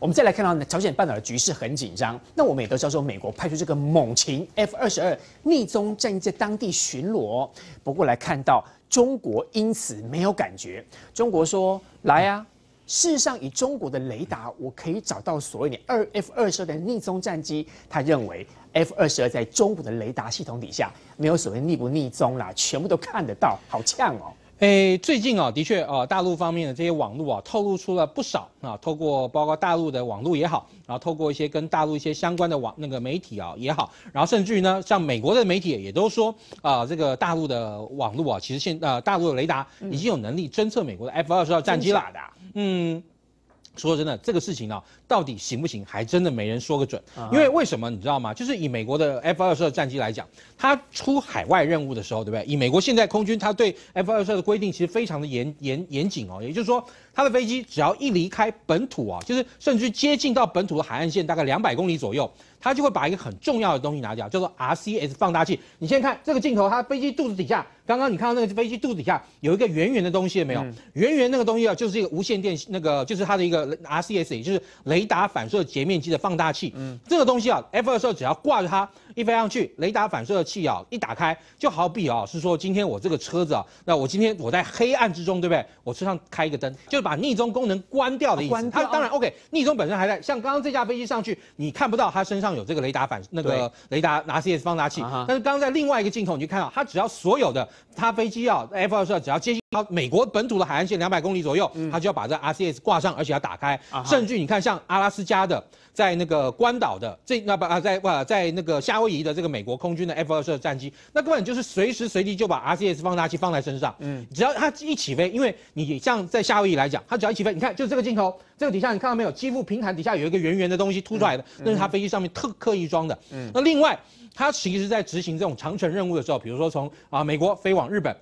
我们再来看到朝鲜半岛的局势很紧张，那我们也都知道，说美国派出这个猛禽 F 二十二逆踪战机在当地巡逻。不过来看到中国因此没有感觉，中国说来啊，事实上以中国的雷达，我可以找到所谓的二 F 二十二逆踪战机。他认为 F 二十二在中国的雷达系统底下没有所谓逆不逆踪啦，全部都看得到，好呛哦。诶，最近啊，的确啊，大陆方面的这些网络啊，透露出了不少啊。透过包括大陆的网络也好，然后透过一些跟大陆一些相关的网那个媒体啊也好，然后甚至于呢，像美国的媒体也都说啊，这个大陆的网络啊，其实现呃，大陆的雷达已经有能力侦测美国的 F 二十二战机了。嗯。说真的，这个事情呢，到底行不行，还真的没人说个准。因为为什么你知道吗？就是以美国的 F 二十二战机来讲，它出海外任务的时候，对不对？以美国现在空军，它对 F 二十二的规定其实非常的严严严谨哦。也就是说，它的飞机只要一离开本土啊，就是甚至接近到本土的海岸线，大概两百公里左右。它就会把一个很重要的东西拿掉，叫做 RCS 放大器。你先看这个镜头，它飞机肚子底下，刚刚你看到那个飞机肚子底下有一个圆圆的东西了没有？圆圆那个东西啊，就是这个无线电那个，就是它的一个 RCS，也就是雷达反射截面积的放大器。嗯，这个东西啊，F 二十二只要挂着它。一飞上去，雷达反射器啊，一打开，就好比啊，是说今天我这个车子啊，那我今天我在黑暗之中，对不对？我车上开一个灯，就是把逆中功能关掉的意思。关它当然 OK，逆中本身还在。像刚刚这架飞机上去，你看不到它身上有这个雷达反那个雷达拿 CS 放大器，但是刚刚在另外一个镜头你就看到，它只要所有的它飞机要 F 二十二只要接近。它美国本土的海岸线两百公里左右，它就要把这 RCS 挂上，而且要打开。甚至你看，像阿拉斯加的，在那个关岛的，这那不啊，在哇，在那个夏威夷的这个美国空军的 F 二十二战机，那根本就是随时随地就把 RCS 放大器放在身上。嗯，只要它一起飞，因为你像在夏威夷来讲，它只要一起飞，你看就这个镜头，这个底下你看到没有，几乎平坦底下有一个圆圆的东西凸出来的，那是它飞机上面特刻意装的。嗯，那另外，它其实在执行这种长程任务的时候，比如说从啊美国飞往日本。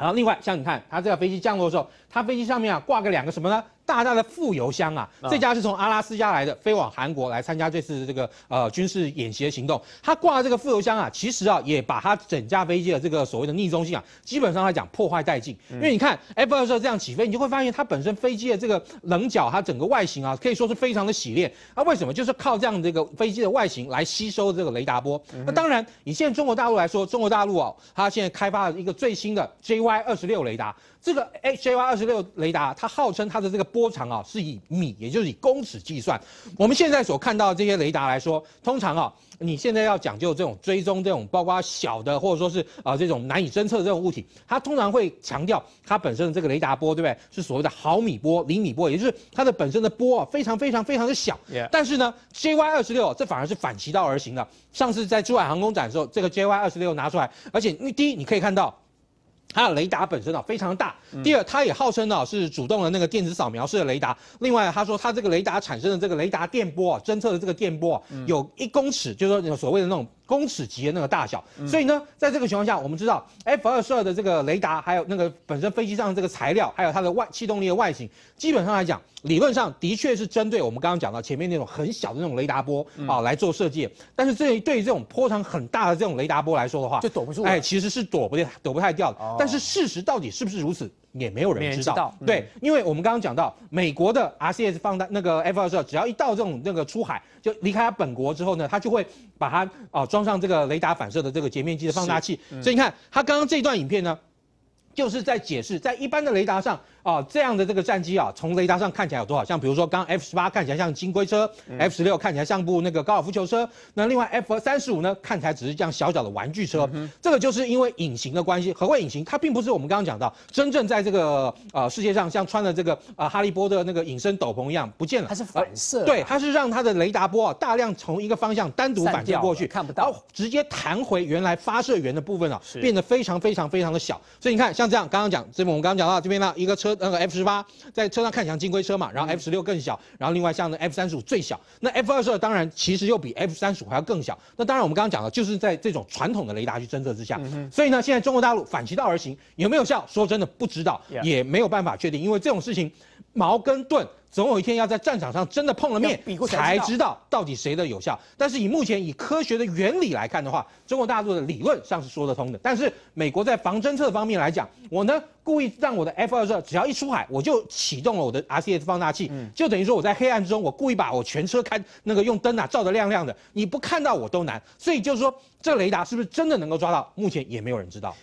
然后，另外像你看，它这架飞机降落的时候。他飞机上面啊挂个两个什么呢？大大的副油箱啊，这架是从阿拉斯加来的，飞往韩国来参加这次这个呃军事演习的行动。他挂这个副油箱啊，其实啊也把他整架飞机的这个所谓的逆中性啊，基本上来讲破坏殆尽。因为你看 F 二十二这样起飞，你就会发现它本身飞机的这个棱角，它整个外形啊，可以说是非常的洗练。那为什么？就是靠这样这个飞机的外形来吸收这个雷达波。那当然，以现在中国大陆来说，中国大陆哦，它现在开发了一个最新的 JY 二十六雷达。这个 JY 二十六雷达，它号称它的这个波长啊，是以米，也就是以公尺计算。我们现在所看到这些雷达来说，通常啊，你现在要讲究这种追踪这种，包括小的或者说是啊这种难以侦测这种物体，它通常会强调它本身的这个雷达波，对不对？是所谓的毫米波、厘米波，也就是它的本身的波啊非常非常非常的小。但是呢，JY 二十六这反而是反其道而行的。上次在珠海航空展的时候，这个 JY 二十六拿出来，而且第一你可以看到。它的雷达本身啊，非常大。第二，它也号称呢是主动的那个电子扫描式的雷达。另外，他说它这个雷达产生的这个雷达电波啊，侦测的这个电波啊，有一公尺，就是说所谓的那种。公尺级的那个大小，所以呢，在这个情况下，我们知道 F 二十二的这个雷达，还有那个本身飞机上这个材料，还有它的外气动力的外形，基本上来讲，理论上的确是针对我们刚刚讲到前面那种很小的那种雷达波啊来做设计。但是这对于这种波长很大的这种雷达波来说的话，就躲不住，哎，其实是躲不掉、躲不太掉的。但是事实到底是不是如此？也没有人知道，对，因为我们刚刚讲到，美国的 RCS 放大那个 f 二十二，只要一到这种那个出海，就离开它本国之后呢，它就会把它啊装上这个雷达反射的这个截面积的放大器，所以你看它刚刚这段影片呢。就是在解释，在一般的雷达上啊，这样的这个战机啊，从雷达上看起来有多少？像比如说，刚 F 十八看起来像金龟车，F 十六看起来像部那个高尔夫球车。那另外 F 三十五呢，看起来只是这样小小的玩具车。这个就是因为隐形的关系，何谓隐形？它并不是我们刚刚讲到真正在这个呃世界上像穿了这个啊哈利波特那个隐身斗篷一样不见了，它是反射，对，它是让它的雷达波啊大量从一个方向单独反射过去，看不到，直接弹回原来发射源的部分啊，变得非常非常非常的小。所以你看，像。这样，刚刚讲这边我们刚刚讲到这边呢，一个车那个 F 十八在车上看起来金龟车嘛，然后 F 十六更小，然后另外像 F 三十五最小，那 F 二十二当然其实又比 F 三十五还要更小。那当然我们刚刚讲了，就是在这种传统的雷达去侦测之下，所以呢，现在中国大陆反其道而行，有没有效？说真的不知道，也没有办法确定，因为这种事情矛跟盾。总有一天要在战场上真的碰了面，才知道到底谁的有效。但是以目前以科学的原理来看的话，中国大陆的理论上是说得通的。但是美国在防侦测方面来讲，我呢故意让我的 F 二十二只要一出海，我就启动了我的 RCS 放大器，就等于说我在黑暗之中，我故意把我全车开那个用灯啊照得亮亮的，你不看到我都难。所以就是说，这雷达是不是真的能够抓到？目前也没有人知道。